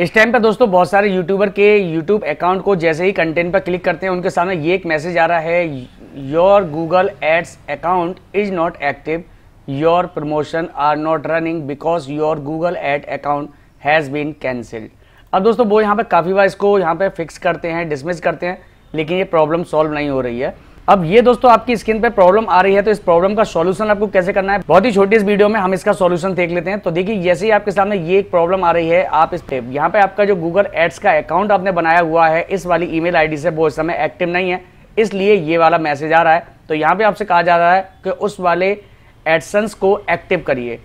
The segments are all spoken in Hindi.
इस टाइम पर दोस्तों बहुत सारे यूट्यूबर के यूट्यूब अकाउंट को जैसे ही कंटेंट पर क्लिक करते हैं उनके सामने ये एक मैसेज आ रहा है your Google ads account is not active your promotion are not running because your Google ad account has been cancelled अब दोस्तों वो यहाँ पर काफ़ी बार इसको यहाँ पर फिक्स करते हैं डिसमिस करते हैं लेकिन ये प्रॉब्लम सॉल्व नहीं हो रही है अब ये दोस्तों आपकी स्किन पे प्रॉब्लम आ रही है तो इस प्रॉब्लम का सॉल्यूशन आपको कैसे करना है बहुत ही छोटी इस वीडियो में हम इसका सॉल्यूशन देख लेते हैं तो देखिए जैसे ही आपके सामने ये एक प्रॉब्लम आ रही है आप इस पे यहाँ पे आपका जो गूगल एड्स का अकाउंट आपने बनाया हुआ है इस वाली ई मेल से वो इस समय एक्टिव नहीं है इसलिए ये वाला मैसेज आ रहा है तो यहाँ पे आपसे कहा जा रहा है कि उस वाले एडसन्स को एक्टिव करिए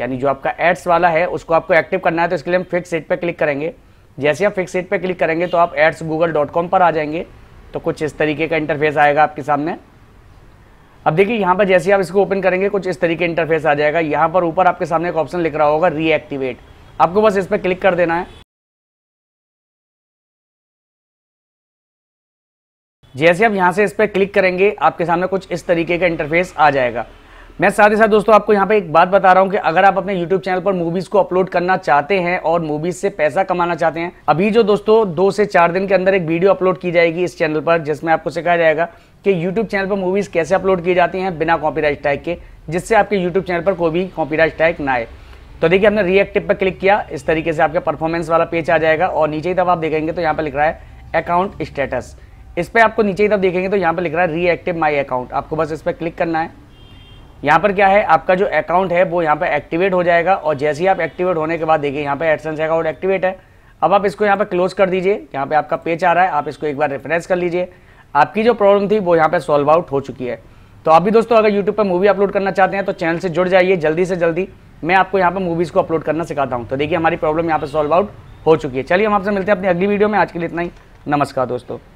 यानी जो आपका एड्स वाला है उसको आपको एक्टिव करना है तो इसके लिए हम फिक्स सीट पर क्लिक करेंगे जैसे आप फिक्स सीट पर क्लिक करेंगे तो आप एड्स गूगल पर आ जाएंगे तो कुछ इस तरीके का इंटरफेस आएगा आपके सामने अब देखिए यहाँ पर जैसे आप इसको ओपन करेंगे कुछ इस तरीके इंटरफेस आ जाएगा यहाँ पर ऊपर आपके सामने एक ऑप्शन लिख रहा होगा रीएक्टिवेट आपको बस इस पर क्लिक कर देना है जैसे आप यहाँ से इस पर क्लिक करेंगे आपके सामने कुछ इस तरीके का इंटरफेस आ जाएगा मैं साथ ही साथ दोस्तों आपको यहाँ पे एक बात बता रहा हूँ कि अगर आप अपने YouTube चैनल पर मूवीज को अपलोड करना चाहते हैं और मूवीज से पैसा कमाना चाहते हैं अभी जो दोस्तों दो से चार दिन के अंदर एक वीडियो अपलोड की जाएगी इस चैनल पर जिसमें आपको सिखाया जाएगा कि YouTube चैनल पर मूवीज कैसे अपलोड की जाती हैं बिना कॉपी टैग के जिससे आपके यूट्यूब चैनल पर कोई भी कॉपीराइट टैग ना आए तो देखिए हमने रिएक्टिव पर क्लिक किया इस तरीके से आपका परफॉर्मेंस वाला पेज आ जाएगा और नीचे ही तब आप देखेंगे तो यहाँ पर लिख रहा है अकाउंट स्टेटस इस पर आपको नीचे ही तब देखेंगे तो यहाँ पर लिख रहा है रिएक्टिव माई अकाउंट आपको बस इस पर क्लिक करना है यहाँ पर क्या है आपका जो अकाउंट है वो यहाँ पर एक्टिवेट हो जाएगा और जैसे ही आप एक्टिवेट होने के बाद देखिए यहाँ पर एडसेंस अकाउंट एक्टिवेट है अब आप इसको यहाँ पर क्लोज कर दीजिए यहाँ पर आपका पेज आ रहा है आप इसको एक बार रेफरेंस कर लीजिए आपकी जो प्रॉब्लम थी वो यहाँ पर सॉल्व आउट हो चुकी है तो आप भी दोस्तों अगर यूट्यूब पर मूवी अपलोड करना चाहते हैं तो चैनल से जुड़ जाइए जल्दी से जल्दी मैं आपको यहाँ पर मूवीज़ को अपलोड करना सिखाता हूँ तो देखिए हमारी प्रॉब्लम यहाँ पर सॉल्व आउट हो चुकी है चलिए हम आपसे मिलते हैं अपनी अगली वीडियो में आज के लिए इतना ही नमस्कार दोस्तों